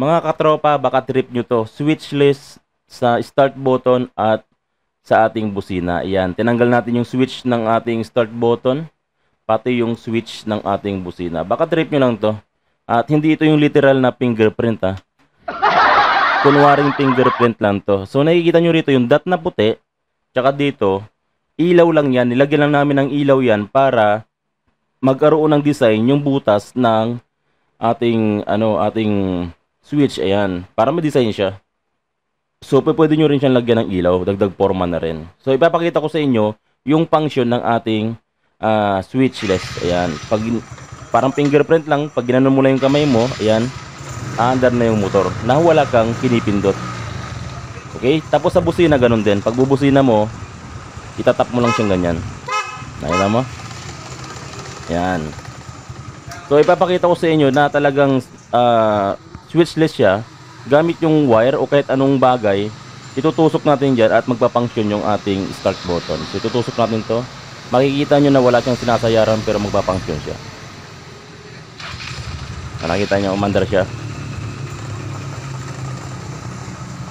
Mga katropa, baka trip nyo to. Switch list sa start button at sa ating busina. Ayan, tinanggal natin yung switch ng ating start button, pati yung switch ng ating busina. Baka trip nyo lang to. At hindi ito yung literal na fingerprint ha. Ah. Kunwaring fingerprint lang to. So nakikita nyo rito yung dot na puti, tsaka dito, ilaw lang yan. Nilagyan lang namin ng ilaw yan para magkaroon ng design yung butas ng ating ano ating switch, ayan, para ma-design siya. So, pwede nyo rin siyang lagyan ng ilaw, dagdag forma na rin. So, ipapakita ko sa inyo yung function ng ating uh, switchless. Ayan, pag, parang fingerprint lang, pag ginanon mo lang yung kamay mo, ayan, aandar na yung motor na wala kang kinipindot. Okay? Tapos sa busina, ganun din. Pag bubusina mo, itatap mo lang siyang ganyan. Nakita mo? Ayan. So, ipapakita ko sa inyo na talagang uh, switchless siya, gamit yung wire o kahit anong bagay, itutusok natin dyan at magpapunction yung ating start button. So itutusok natin to. Makikita nyo na wala siyang sinasayaran pero magpapunction siya. Ah, nakita nyo, umandar siya.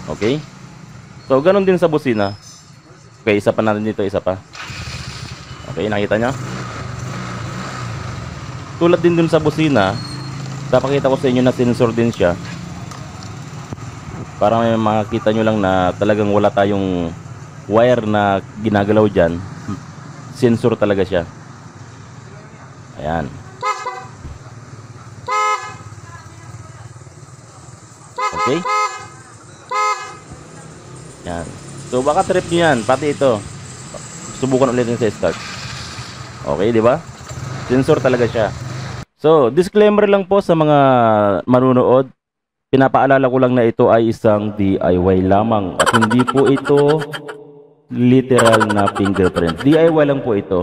Okay? So, ganun din sa busina. Okay, isa pa natin dito, isa pa. Okay, nakita nyo? Tulad din dun sa busina, Papakita ko sa inyo na sensor din siya. Para may makita nyo lang na talagang wala tayong wire na ginagalaw dyan. Sensor talaga siya. Ayan. Okay? Yan. So baka trip nyo yan. Pati ito. Subukan ulit sa start. Okay, di ba? Sensor talaga siya. So, disclaimer lang po sa mga manunood, pinapaalala ko lang na ito ay isang DIY lamang at hindi po ito literal na fingerprint. DIY lang po ito.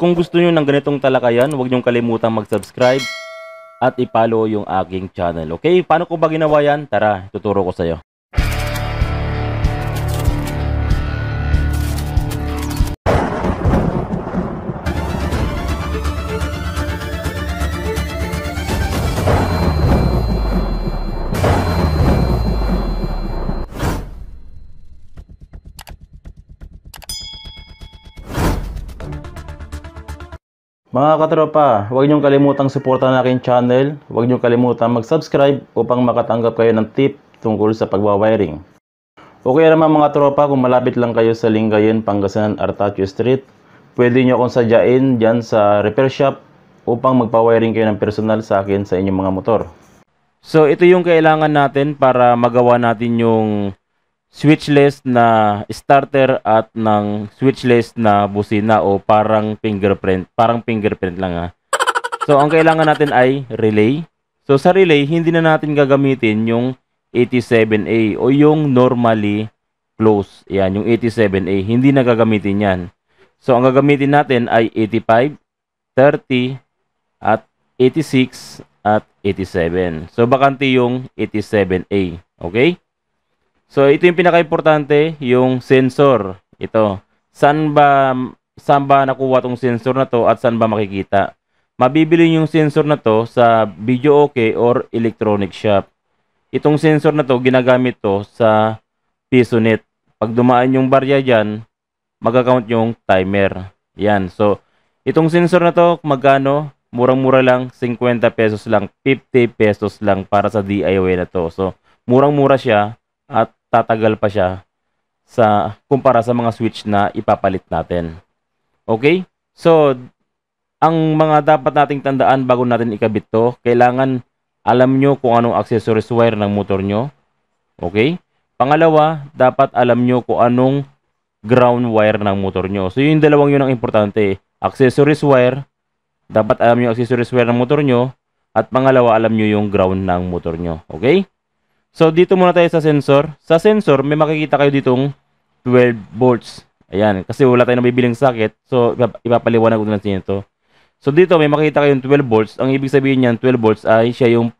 Kung gusto niyo ng ganitong talakayan, huwag niyong kalimutang mag-subscribe at ipalo yung aking channel. Okay, paano ko ba ginawa yan? Tara, tuturo ko sa'yo. Mga katropa, huwag niyong kalimutang suportahan ang aking channel. Huwag niyong kalimutang mag-subscribe upang makatanggap kayo ng tip tungkol sa pagwawiring. Okay kaya naman mga tropa, kung malapit lang kayo sa Lingayen, Pangasinan, Artacho Street, pwede niyo akong sadyain dyan sa repair shop upang magpawiring kayo ng personal sa akin sa inyong mga motor. So ito yung kailangan natin para magawa natin yung switchless na starter at ng switchless na busina o parang fingerprint. Parang fingerprint lang ha. Ah. So, ang kailangan natin ay relay. So, sa relay, hindi na natin gagamitin yung 87A o yung normally close. Yan, yung 87A. Hindi na gagamitin yan. So, ang gagamitin natin ay 85, 30, at 86, at 87. So, bakante yung 87A. Okay? So, ito yung pinakaimportante, yung sensor. Ito. Saan ba, saan ba nakuha tong sensor na to at saan ba makikita? Mabibili yung sensor na to sa Video Okay or Electronic Shop. Itong sensor na to, ginagamit to sa PisoNet. Pag dumaan yung barya diyan, magaka count yung timer. Yan. So, itong sensor na to, magkano? Murang-mura lang, 50 pesos lang, 50 pesos lang para sa DIY na to. So, murang-mura siya at tatagal pa siya sa kumpara sa mga switch na ipapalit natin. Okay? So, ang mga dapat nating tandaan bago natin ikabit to, kailangan alam nyo kung anong accessories wire ng motor nyo. Okay? Pangalawa, dapat alam nyo kung anong ground wire ng motor nyo. So, yung dalawang yun ang importante. Accessories wire, dapat alam nyo accessories wire ng motor nyo. At pangalawa, alam nyo yung ground ng motor nyo. Okay? So, dito muna tayo sa sensor. Sa sensor, may makikita kayo ditong 12 volts. Ayan, kasi wala tayong nabibiling socket. So, ipapaliwanag ko na sa ito. So, dito may makikita kayong 12 volts. Ang ibig sabihin niyan, 12 volts ay siya yung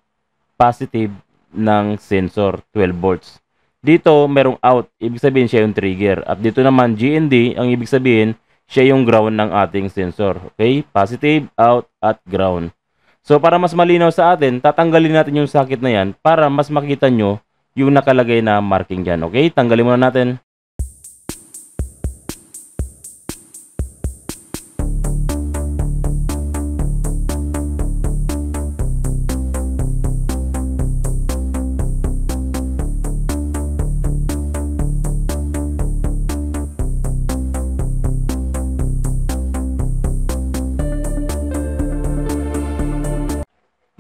positive ng sensor, 12 volts. Dito, merong out. Ibig sabihin siya yung trigger. At dito naman, GND, ang ibig sabihin, siya yung ground ng ating sensor. Okay? Positive, out, at ground. So para mas malinaw sa atin, tatanggalin natin yung sakit na yan para mas makita nyo yung nakalagay na marking dyan. Okay, tanggalin muna natin.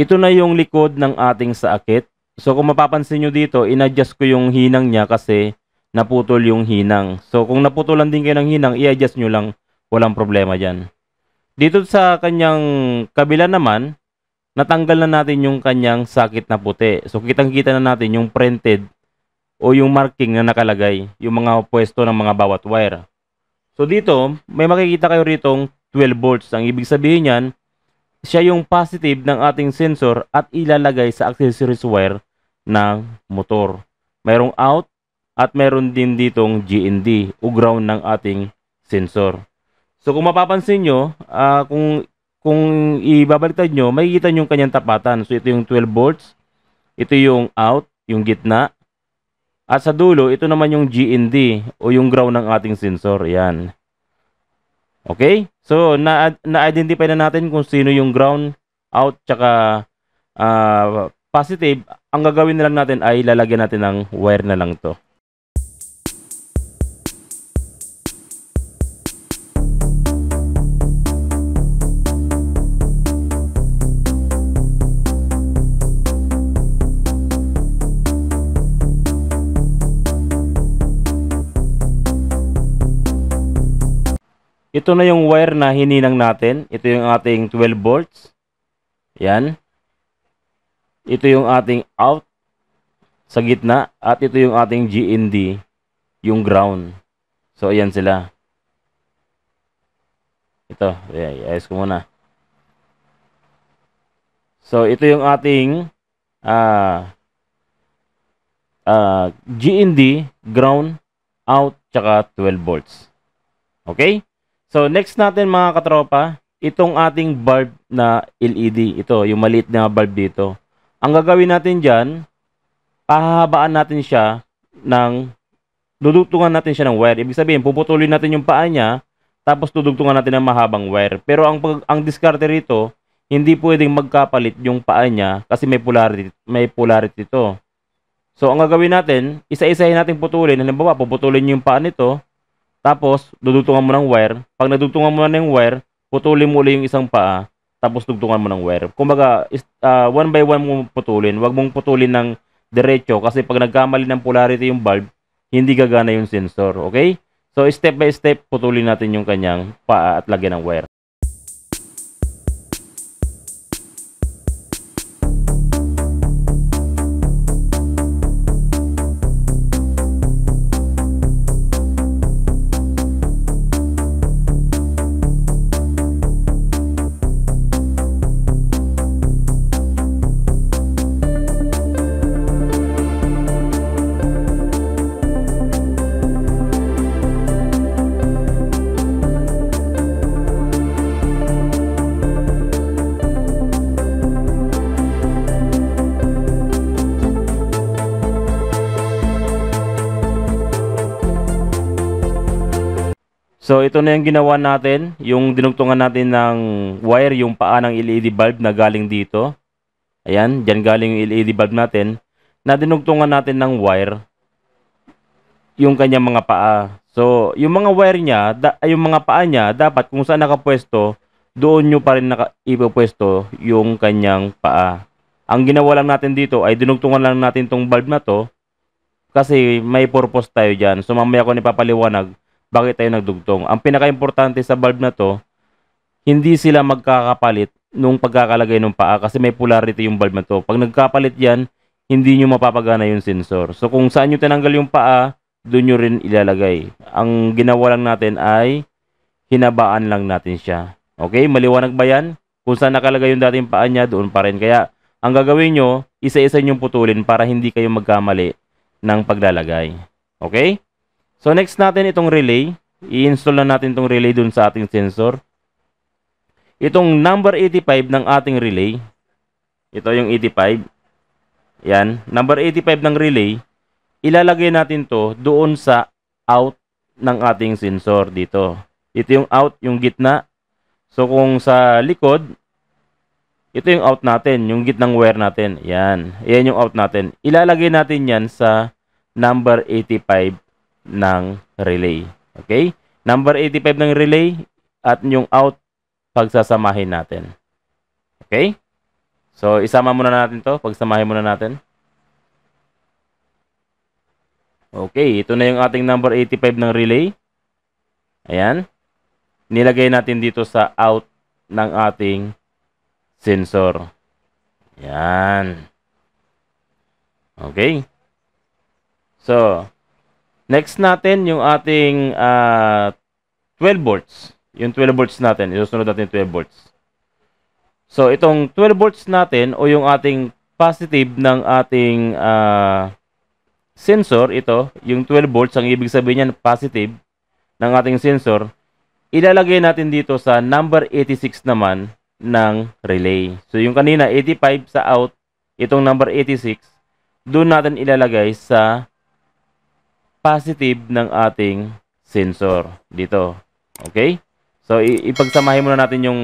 Ito na yung likod ng ating saakit. So kung mapapansin nyo dito, in-adjust ko yung hinang niya kasi naputol yung hinang. So kung naputulan din kayo ng hinang, i-adjust nyo lang. Walang problema dyan. Dito sa kanyang kabila naman, natanggal na natin yung kanyang sakit na puti. So kitang-kita na natin yung printed o yung marking na nakalagay, yung mga pwesto ng mga bawat wire. So dito, may makikita kayo ritong 12 volts. Ang ibig sabihin yan, siya yung positive ng ating sensor at ilalagay sa accessories wire ng motor. Mayroong out at meron din ditong GND o ground ng ating sensor. So kung mapapansin nyo, uh, kung, kung ibabaliktad nyo, makikita nyo yung kanyang tapatan. So ito yung 12 volts, ito yung out, yung gitna. At sa dulo, ito naman yung GND o yung ground ng ating sensor. Yan. Okay? So, na, na-identify na natin kung sino yung ground out tsaka uh, positive. Ang gagawin na lang natin ay lalagyan natin ng wire na lang to. ito na yung wire na hininang natin. Ito yung ating 12 volts. Yan. Ito yung ating out sa gitna at ito yung ating GND, yung ground. So, ayan sila. Ito, ayos ko muna. So, ito yung ating uh, ah, uh, ah, GND, ground, out, tsaka 12 volts. Okay? So, next natin mga katropa, itong ating bulb na LED. Ito, yung maliit na bulb dito. Ang gagawin natin dyan, pahahabaan natin siya ng, dudugtungan natin siya ng wire. Ibig sabihin, puputulin natin yung paa niya, tapos dudugtungan natin ng mahabang wire. Pero ang, ang discarte rito, hindi pwedeng magkapalit yung paa niya kasi may polarity, may polarity ito. So, ang gagawin natin, isa-isahin natin putulin. Halimbawa, puputulin yung paa nito, tapos, dudutungan mo ng wire. Pag nadutungan mo na ng wire, putulin mo ulit yung isang paa, tapos dugtungan mo ng wire. Kumbaga, is, uh, one by one mo putulin. Huwag mong putulin ng diretso kasi pag nagkamali ng polarity yung bulb, hindi gagana yung sensor. Okay? So, step by step, putulin natin yung kanyang paa at lagyan ng wire. So ito na yung ginawa natin, yung dinugtungan natin ng wire, yung paa ng LED bulb na galing dito. Ayan, dyan galing yung LED bulb natin, na dinugtungan natin ng wire, yung kanyang mga paa. So yung mga wire niya, da, yung mga paa niya, dapat kung saan nakapwesto, doon nyo pa rin naka, ipopwesto yung kanyang paa. Ang ginawa lang natin dito ay dinugtungan lang natin tong bulb na to kasi may purpose tayo dyan. So mamaya ko papaliwanag, bakit tayo nagdugtong. Ang pinaka-importante sa valve na to, hindi sila magkakapalit nung pagkakalagay ng paa kasi may polarity yung valve na to. Pag nagkapalit yan, hindi nyo mapapagana yung sensor. So kung saan nyo tinanggal yung paa, doon nyo rin ilalagay. Ang ginawa lang natin ay hinabaan lang natin siya. Okay, maliwanag ba yan? Kung saan nakalagay yung dating paa niya, doon pa rin. Kaya ang gagawin nyo, isa-isa nyong putulin para hindi kayo magkamali ng paglalagay. Okay? So, next natin itong relay. I-install na natin itong relay dun sa ating sensor. Itong number 85 ng ating relay. Ito yung 85. Yan. Number 85 ng relay. Ilalagay natin to doon sa out ng ating sensor dito. Ito yung out, yung gitna. So, kung sa likod, ito yung out natin. Yung gitnang wire natin. Yan. Yan yung out natin. Ilalagay natin yan sa number 85 ng relay. Okay? Number 85 ng relay at yung out pagsasamahin natin. Okay? So, isama muna natin to. Pagsamahin muna natin. Okay, ito na yung ating number 85 ng relay. Ayan. Nilagay natin dito sa out ng ating sensor. Ayan. Okay. So, Next natin yung ating uh, ah, 12 volts. Yung 12 volts natin. Isusunod natin 12 volts. So, itong 12 volts natin o yung ating positive ng ating uh, sensor, ito, yung 12 volts, ang ibig sabihin niyan positive ng ating sensor, ilalagay natin dito sa number 86 naman ng relay. So, yung kanina 85 sa out, itong number 86, doon natin ilalagay sa positive ng ating sensor dito. Okay? So, ipagsamahin muna natin yung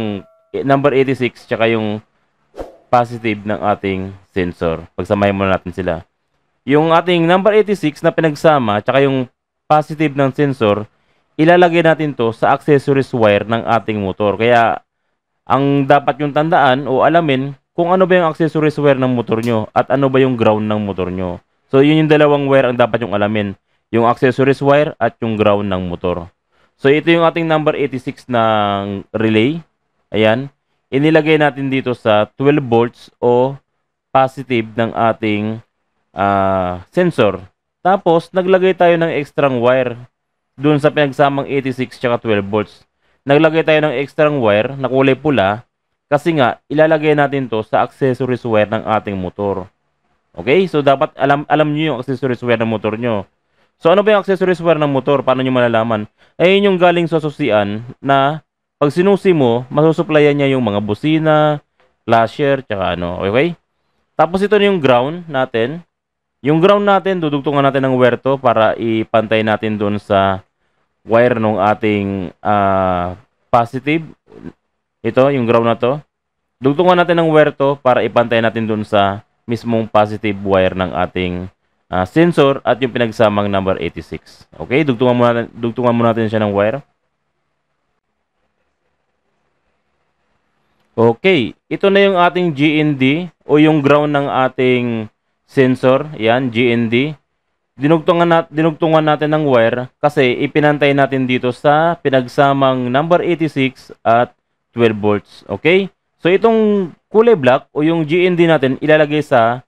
eh, number 86 tsaka yung positive ng ating sensor. Pagsamahin muna natin sila. Yung ating number 86 na pinagsama tsaka yung positive ng sensor, ilalagay natin to sa accessories wire ng ating motor. Kaya, ang dapat yung tandaan o alamin kung ano ba yung accessories wire ng motor nyo at ano ba yung ground ng motor nyo. So, yun yung dalawang wire ang dapat yung alamin yung accessories wire at yung ground ng motor. So ito yung ating number 86 ng relay. Ayan. Inilagay natin dito sa 12 volts o positive ng ating uh, sensor. Tapos naglagay tayo ng extra wire doon sa pinagsamang 86 tsaka 12 volts. Naglagay tayo ng extra wire na kulay pula kasi nga ilalagay natin to sa accessories wire ng ating motor. Okay? So dapat alam alam niyo yung accessories wire ng motor niyo. So ano ba yung accessories wear ng motor? Paano nyo malalaman? Eh yung galing sa susian na pag sinusi mo, masusuplayan niya yung mga busina, flasher, tsaka ano. Okay? Tapos ito na yung ground natin. Yung ground natin, dudugtungan natin ng wear to para ipantay natin doon sa wire nung ating uh, positive. Ito, yung ground na to. Dugtungan natin ng wear to para ipantay natin doon sa mismong positive wire ng ating uh, sensor at yung pinagsamang number 86. Okay, dugtungan muna dugtungan muna natin siya ng wire. Okay, ito na yung ating GND o yung ground ng ating sensor. Yan, GND. Dinugtungan, nat dinugtungan natin ng wire kasi ipinantay natin dito sa pinagsamang number 86 at 12 volts. Okay? So, itong kulay black o yung GND natin ilalagay sa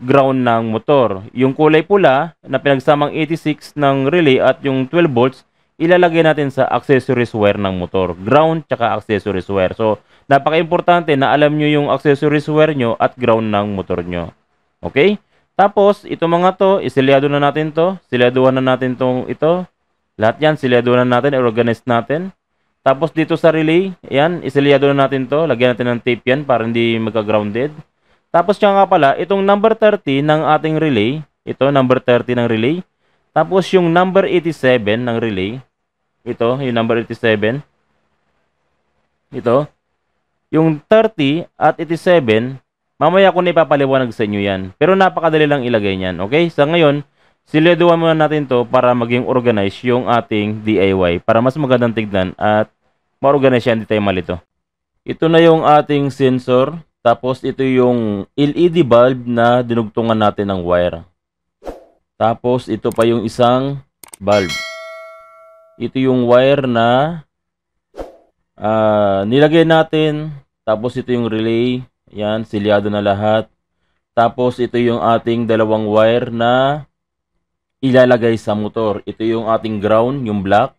ground ng motor. Yung kulay pula na pinagsamang 86 ng relay at yung 12 volts, ilalagay natin sa accessories wire ng motor. Ground tsaka accessories wire. So, napaka-importante na alam nyo yung accessories wire nyo at ground ng motor nyo. Okay? Tapos, ito mga to, isiliado na natin to. Silyaduhan na natin tong ito. Lahat yan, silyaduhan na natin, organize natin. Tapos dito sa relay, yan, isiliado na natin to. Lagyan natin ng tape yan para hindi magka-grounded. Tapos siya nga pala, itong number 30 ng ating relay, ito number 30 ng relay. Tapos yung number 87 ng relay, ito, yung number 87, ito, yung 30 at 87, mamaya ko na ipapaliwanag sa inyo yan. Pero napakadali lang ilagay niyan, okay? Sa so, ngayon, sileduan muna natin to para maging organized yung ating DIY para mas magandang tignan at ma-organize yan, hindi tayo malito. Ito na yung ating sensor tapos ito yung LED bulb na dinugtungan natin ng wire. Tapos ito pa yung isang bulb. Ito yung wire na uh, nilagay natin. Tapos ito yung relay. Yan, silyado na lahat. Tapos ito yung ating dalawang wire na ilalagay sa motor. Ito yung ating ground, yung black.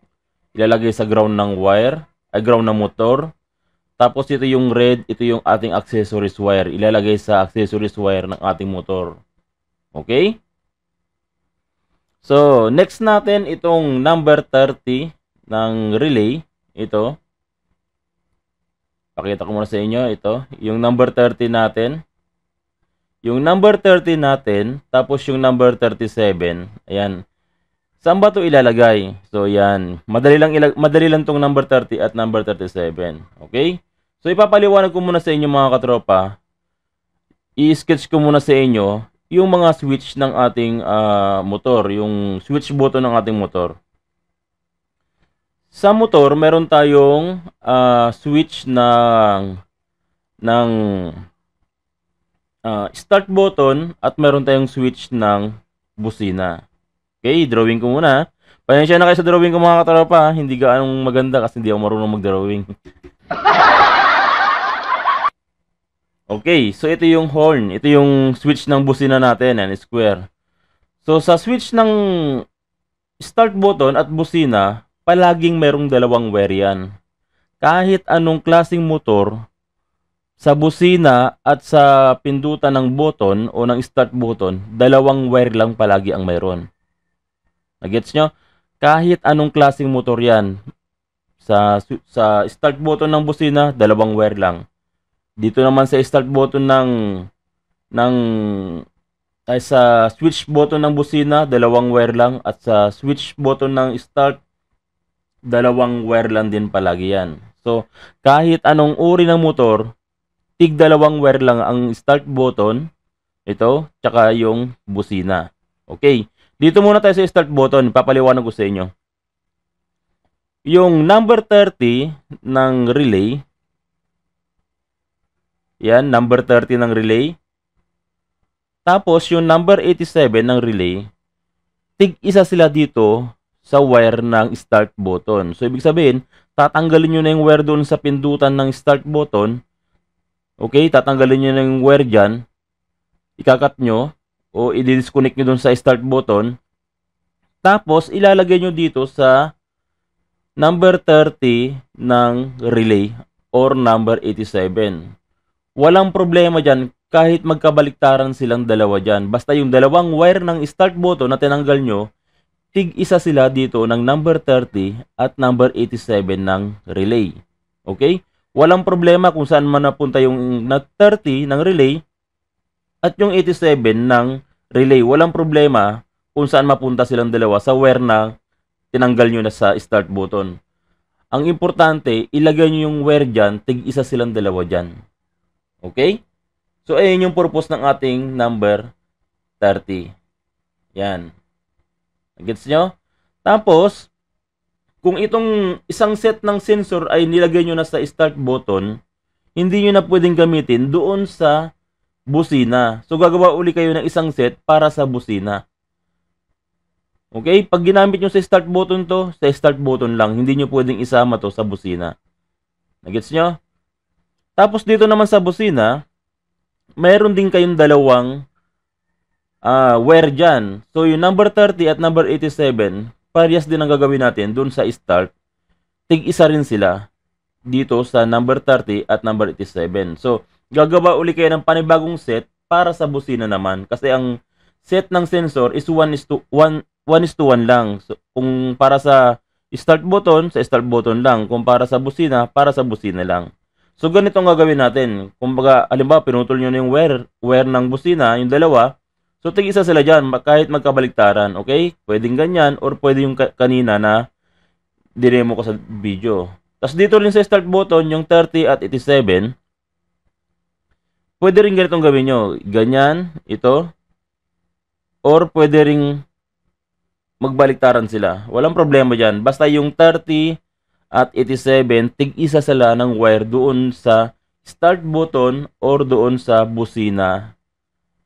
Ilalagay sa ground ng wire, ay ground ng motor. Tapos ito yung red, ito yung ating accessories wire. Ilalagay sa accessories wire ng ating motor. Okay? So, next natin itong number 30 ng relay. Ito. Pakita ko muna sa inyo. Ito. Yung number 30 natin. Yung number 30 natin, tapos yung number 37. Ayan. Saan ba 'to ilalagay? So, yan. Madali lang, ilag madali lang tong number 30 at number 37. Okay? So, ipapaliwanag ko muna sa inyo mga katropa. I-sketch ko muna sa inyo yung mga switch ng ating uh, motor, yung switch button ng ating motor. Sa motor, meron tayong uh, switch ng ng uh, start button at meron tayong switch ng busina. Okay, drawing ko muna. Pasensya na kayo sa drawing ko mga katropa. Hindi gaanong maganda kasi hindi ako marunong mag-drawing. okay, so ito yung horn. Ito yung switch ng busina natin and square. So sa switch ng start button at busina, palaging merong dalawang wire yan. Kahit anong klasing motor, sa busina at sa pindutan ng button o ng start button, dalawang wire lang palagi ang mayroon. Nagets nyo? Kahit anong klaseng motor yan, sa, sa start button ng busina, dalawang wire lang. Dito naman sa start button ng ng ay sa switch button ng busina, dalawang wire lang at sa switch button ng start dalawang wire lang din palagi yan. So, kahit anong uri ng motor, tig dalawang wire lang ang start button, ito, tsaka yung busina. Okay. Dito muna tayo sa start button, papaliwanag ko sa inyo. Yung number 30 ng relay, yan, number 30 ng relay. Tapos, yung number 87 ng relay, tig-isa sila dito sa wire ng start button. So, ibig sabihin, tatanggalin nyo na yung wire doon sa pindutan ng start button. Okay, tatanggalin nyo na yung wire dyan. Ikakat nyo o i-disconnect nyo dun sa start button. Tapos, ilalagay nyo dito sa number 30 ng relay or number 87. Walang problema dyan kahit magkabaliktaran silang dalawa dyan. Basta yung dalawang wire ng start button na tinanggal nyo, tig isa sila dito ng number 30 at number 87 ng relay. Okay? Walang problema kung saan man napunta yung na 30 ng relay at yung 87 ng relay, walang problema kung saan mapunta silang dalawa sa where na tinanggal nyo na sa start button. Ang importante, ilagay nyo yung where dyan, tig-isa silang dalawa dyan. Okay? So, ayun yung purpose ng ating number 30. Yan. Gets nyo? Tapos, kung itong isang set ng sensor ay nilagay nyo na sa start button, hindi nyo na pwedeng gamitin doon sa busina. So, gagawa uli kayo ng isang set para sa busina. Okay? Pag ginamit nyo sa start button to, sa start button lang, hindi nyo pwedeng isama to sa busina. Nagets nyo? Tapos dito naman sa busina, mayroon din kayong dalawang uh, ah, where dyan. So, yung number 30 at number 87, parehas din ang gagawin natin dun sa start. Tig-isa rin sila dito sa number 30 at number 87. So, gagawa uli kayo ng panibagong set para sa busina naman. Kasi ang set ng sensor is 1 is to 1, 1 is to 1 lang. So, kung para sa start button, sa start button lang. Kung para sa busina, para sa busina lang. So, ganito ang gagawin natin. Kung baga, alimbawa, pinutol nyo na yung wire, wire ng busina, yung dalawa. So, tig-isa sila dyan, kahit magkabaligtaran. Okay? Pwedeng ganyan or pwede yung kanina na dinemo ko sa video. Tapos dito rin sa start button, yung 30 at 87 pwede rin ganitong gawin nyo. Ganyan, ito. Or pwede rin magbaliktaran sila. Walang problema dyan. Basta yung 30 at 87, tig-isa sila ng wire doon sa start button or doon sa busina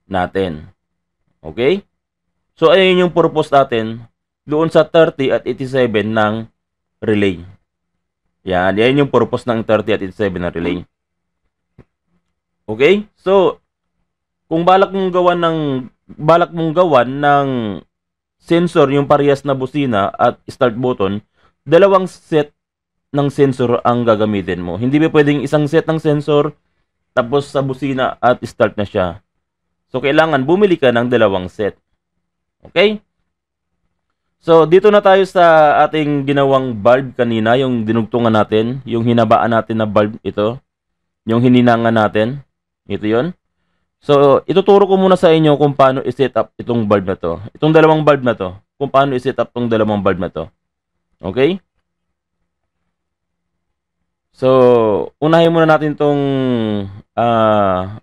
natin. Okay? So, ayun yung purpose natin doon sa 30 at 87 ng relay. Yan, yan yung purpose ng 30 at 87 ng relay. Okay? So, kung balak mong gawan ng balak mong gawan ng sensor yung parehas na busina at start button, dalawang set ng sensor ang gagamitin mo. Hindi ba pwedeng isang set ng sensor tapos sa busina at start na siya. So kailangan bumili ka ng dalawang set. Okay? So dito na tayo sa ating ginawang bulb kanina, yung dinugtungan natin, yung hinabaan natin na bulb ito, yung hininangan natin. Ito yon. So, ituturo ko muna sa inyo kung paano i-set up itong bulb na to. Itong dalawang bulb na to. Kung paano i-set up itong dalawang bulb na to. Okay? So, unahin muna natin itong uh,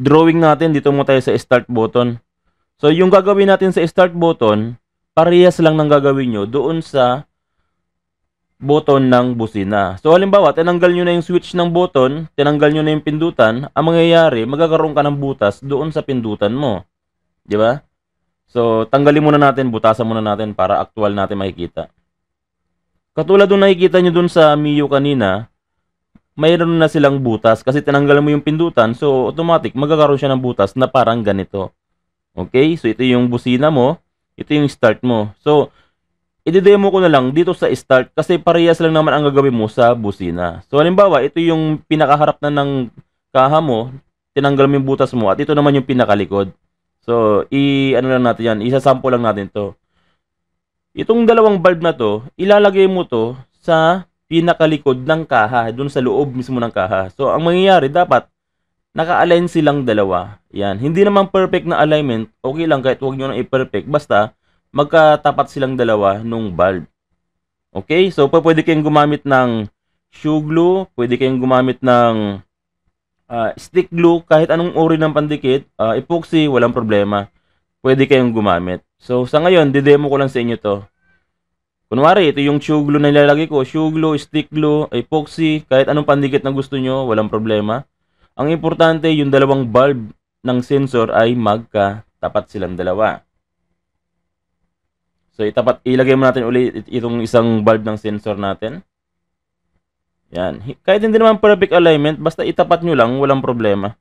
drawing natin. Dito muna tayo sa start button. So, yung gagawin natin sa start button, parehas lang ng gagawin nyo doon sa button ng busina. So halimbawa, tinanggal nyo na yung switch ng button, tinanggal nyo na yung pindutan, ang mangyayari, magkakaroon ka ng butas doon sa pindutan mo. Di ba? So, tanggalin muna natin, butasan muna natin para actual natin makikita. Katulad doon nakikita nyo doon sa Mio kanina, mayroon na silang butas kasi tinanggal mo yung pindutan, so automatic magkakaroon siya ng butas na parang ganito. Okay? So, ito yung busina mo, ito yung start mo. So, i ko na lang dito sa start kasi parehas lang naman ang gagawin mo sa busina. So halimbawa, ito yung pinakaharap na ng kaha mo, tinanggal mo yung butas mo at ito naman yung pinakalikod. So, i ano lang natin yan, isasample lang natin to. Itong dalawang bulb na to, ilalagay mo to sa pinakalikod ng kaha, dun sa loob mismo ng kaha. So, ang mangyayari dapat naka-align silang dalawa. Yan, hindi naman perfect na alignment, okay lang kahit wag niyo nang i-perfect basta magkatapat silang dalawa nung valve. Okay? So, pwede kayong gumamit ng shoe glue, pwede kayong gumamit ng uh, stick glue, kahit anong uri ng pandikit, uh, epoxy, walang problema. Pwede kayong gumamit. So, sa ngayon, didemo ko lang sa inyo to. Kunwari, ito yung shoe glue na nilalagay ko. Shoe glue, stick glue, epoxy, kahit anong pandikit na gusto nyo, walang problema. Ang importante, yung dalawang bulb ng sensor ay magkatapat silang dalawa. So itapat ilagay mo natin ulit itong isang valve ng sensor natin. Yan. Kahit hindi naman perfect alignment, basta itapat nyo lang, walang problema.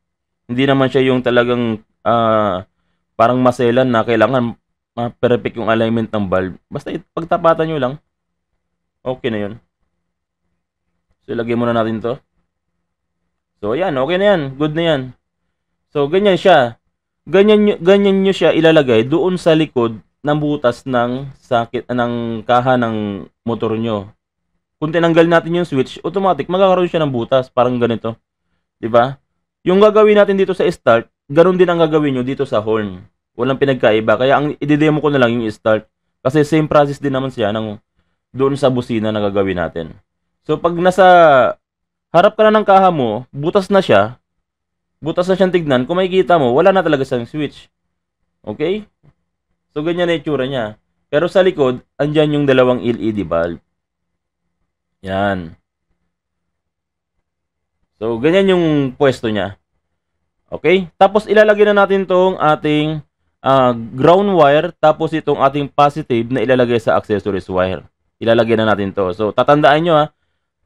Hindi naman siya yung talagang uh, parang maselan na kailangan uh, perfect yung alignment ng valve. Basta pagtapatan nyo lang, okay na yun. So ilagay muna natin to. So ayan, okay na yan. Good na yan. So ganyan siya. Ganyan, ganyan nyo siya ilalagay doon sa likod ng butas ng sakit ah, ng kaha ng motor nyo. Kung tinanggal natin yung switch, automatic magkakaroon siya ng butas, parang ganito. 'Di ba? Yung gagawin natin dito sa start, ganun din ang gagawin nyo dito sa horn. Walang pinagkaiba. Kaya ang idedemo ko na lang yung start kasi same process din naman siya ng doon sa busina na gagawin natin. So pag nasa harap ka na ng kaha mo, butas na siya. Butas na siyang tignan. Kung makikita mo, wala na talaga sa switch. Okay? So, ganyan na itsura niya. Pero sa likod, andyan yung dalawang LED bulb. Yan. So, ganyan yung pwesto niya. Okay? Tapos, ilalagay na natin itong ating uh, ground wire. Tapos, itong ating positive na ilalagay sa accessories wire. Ilalagay na natin to. So, tatandaan nyo ha.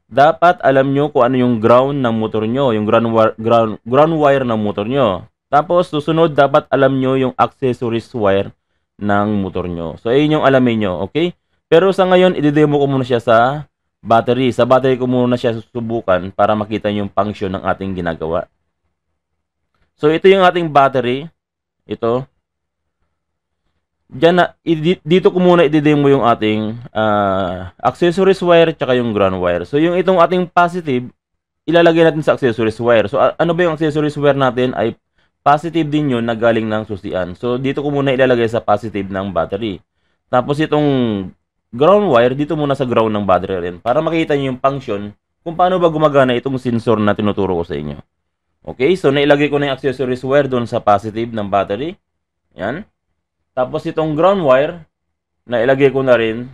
Dapat alam nyo kung ano yung ground ng motor nyo. Yung ground ground, ground wire ng motor nyo. Tapos, susunod, dapat alam nyo yung accessories wire ng motor nyo. So, ayun yung alamin nyo, okay? Pero sa ngayon, ididemo ko muna siya sa battery. Sa battery ko muna siya susubukan para makita yung function ng ating ginagawa. So, ito yung ating battery. Ito. Diyan na, dito ko muna ididemo yung ating uh, accessories wire tsaka yung ground wire. So, yung itong ating positive, ilalagay natin sa accessories wire. So, ano ba yung accessories wire natin ay Positive din yun na galing ng susian. So, dito ko muna ilalagay sa positive ng battery. Tapos itong ground wire, dito muna sa ground ng battery rin. Para makita nyo yung function kung paano ba gumagana itong sensor na tinuturo ko sa inyo. Okay, so nailagay ko na yung accessories wire doon sa positive ng battery. Yan. Tapos itong ground wire, nailagay ko na rin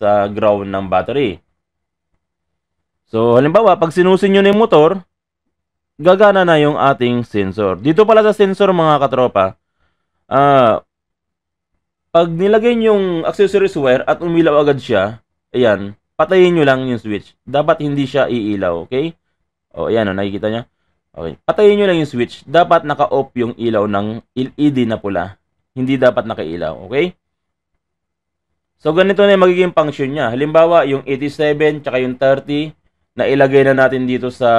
sa ground ng battery. So, halimbawa, pag sinusin nyo na yung motor, gagana na yung ating sensor. Dito pala sa sensor mga katropa, uh, pag nilagay yung accessories wire at umilaw agad siya, ayan, patayin nyo lang yung switch. Dapat hindi siya iilaw, okay? O, ayan, o, nakikita nyo? Okay, patayin nyo lang yung switch. Dapat naka-off yung ilaw ng LED na pula. Hindi dapat nakailaw, okay? So, ganito na yung magiging function niya. Halimbawa, yung 87 tsaka yung 30 na ilagay na natin dito sa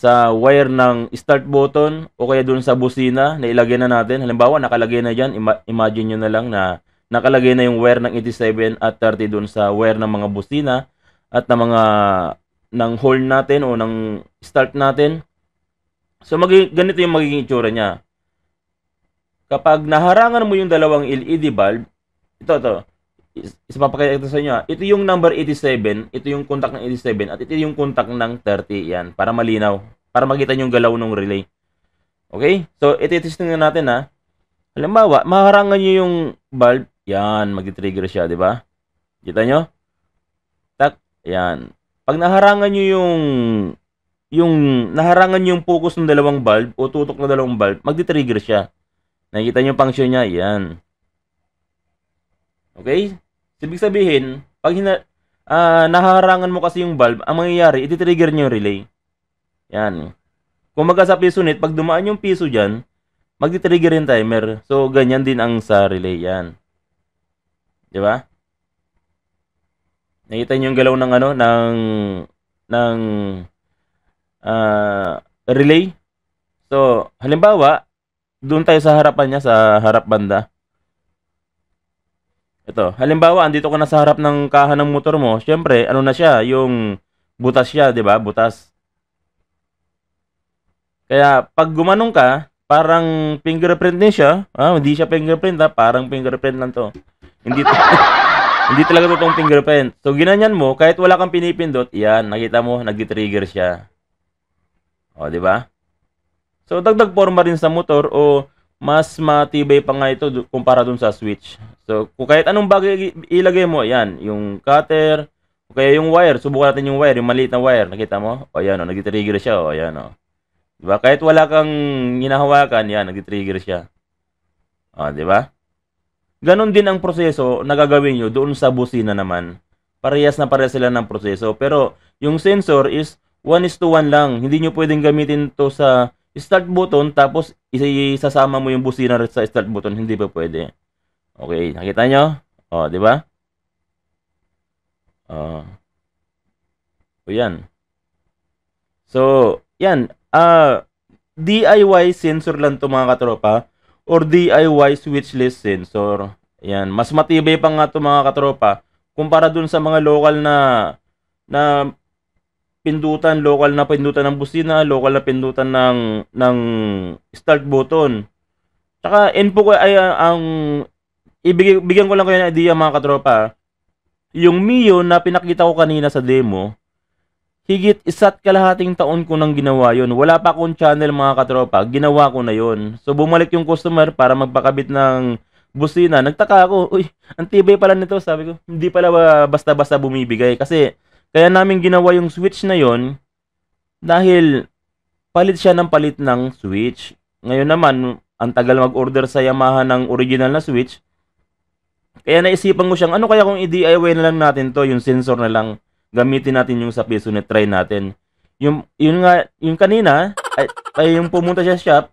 sa wire ng start button o kaya doon sa busina na ilagay na natin. Halimbawa, nakalagay na dyan. Ima imagine nyo na lang na nakalagay na yung wire ng 87 at 30 doon sa wire ng mga busina at ng mga ng hole natin o ng start natin. So, maging, ganito yung magiging itsura niya. Kapag naharangan mo yung dalawang LED bulb, ito, ito, is pa pakita sa inyo. Ah. Ito yung number 87, ito yung contact ng 87 at ito yung contact ng 30 yan para malinaw, para makita yung galaw ng relay. Okay? So iti-test na natin ha. Ah. Halimbawa, maharangan niyo yung bulb, yan, magti-trigger siya, di ba? Kita nyo? Tak, yan. Pag naharangan niyo yung yung naharangan yung focus ng dalawang bulb o tutok ng dalawang bulb, magti-trigger siya. Nakikita niyo yung function niya, yan. Okay? Ibig sabihin, pag hina, uh, naharangan mo kasi yung valve, ang mangyayari, ititrigger niyo yung relay. Yan. Kumaga sa piso net, pag dumaan yung piso dyan, magti-trigger yung timer. So, ganyan din ang sa relay. Yan. Di ba? Nakita niyo yung galaw ng ano, ng, ng, uh, relay. So, halimbawa, doon tayo sa harapan niya, sa harap banda. Ito, halimbawa, andito ka na sa harap ng kaha ng motor mo, syempre, ano na siya, yung butas siya, di ba? Butas. Kaya, pag gumanong ka, parang fingerprint din siya. Ah, hindi siya fingerprint ha, parang fingerprint lang to. Hindi to hindi talaga totoong fingerprint. So, ginanyan mo, kahit wala kang pinipindot, yan, nakita mo, nag trigger siya. O, di ba? So, dagdag forma rin sa motor o mas matibay pa nga ito kumpara dun sa switch. So, kung kahit anong bagay ilagay mo, ayan, yung cutter, o kaya yung wire, subukan natin yung wire, yung maliit na wire, nakita mo? O ayan, o, nag-trigger siya, o ayan, o. Diba? Kahit wala kang hinahawakan, yan, nag-trigger siya. O, diba? Ganon din ang proseso na gagawin nyo doon sa busina naman. Parehas na parehas sila ng proseso. Pero, yung sensor is 1 is to 1 lang. Hindi nyo pwedeng gamitin to sa start button tapos isasama mo yung busina sa start button. Hindi pa pwede. Okay, nakita nyo? O, oh, di ba? O. Oh. O, yan. So, yan. Uh, ah, DIY sensor lang to mga katropa or DIY switchless sensor. Yan. Mas matibay pa nga to mga katropa kumpara dun sa mga local na na pindutan, local na pindutan ng busina, local na pindutan ng ng start button. Tsaka info ko ay ang ibigay, bigyan ko lang kayo ng idea mga katropa. Yung Mio na pinakita ko kanina sa demo, higit isa't kalahating taon ko nang ginawa yon. Wala pa akong channel mga katropa, ginawa ko na yon. So bumalik yung customer para magpakabit ng busina. Nagtaka ako, uy, ang tibay pala nito. Sabi ko, hindi pala basta-basta bumibigay. Kasi kaya namin ginawa yung switch na yon dahil palit siya ng palit ng switch. Ngayon naman, ang tagal mag-order sa Yamaha ng original na switch. Kaya naisipan ko siyang, ano kaya kung i-DIY na lang natin to, yung sensor na lang, gamitin natin yung sa piso na try natin. Yung, yun nga, yung kanina, ay, ay yung pumunta siya sa shop,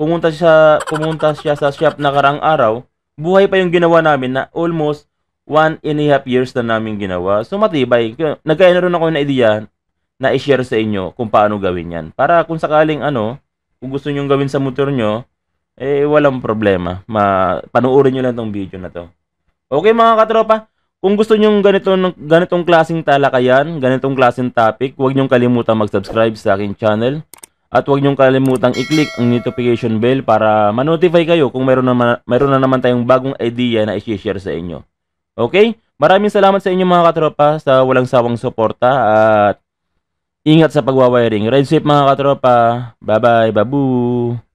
pumunta siya, pumunta siya sa shop na karang araw, buhay pa yung ginawa namin na almost one and a half years na namin ginawa. So matibay, nagkaya na rin ako ng idea na i-share sa inyo kung paano gawin yan. Para kung sakaling ano, kung gusto nyong gawin sa motor nyo, eh walang problema. Ma panoorin nyo lang tong video na to. Okay mga katropa, kung gusto nyong ganito, ganitong klaseng talakayan, ganitong klaseng topic, huwag nyong kalimutang mag-subscribe sa akin channel. At huwag nyong kalimutang i-click ang notification bell para ma-notify kayo kung mayroon na, mayroon na naman tayong bagong idea na i-share sa inyo. Okay? Maraming salamat sa inyo mga katropa sa walang sawang suporta at ingat sa pagwawiring. Ride safe mga katropa. Bye-bye. Babu.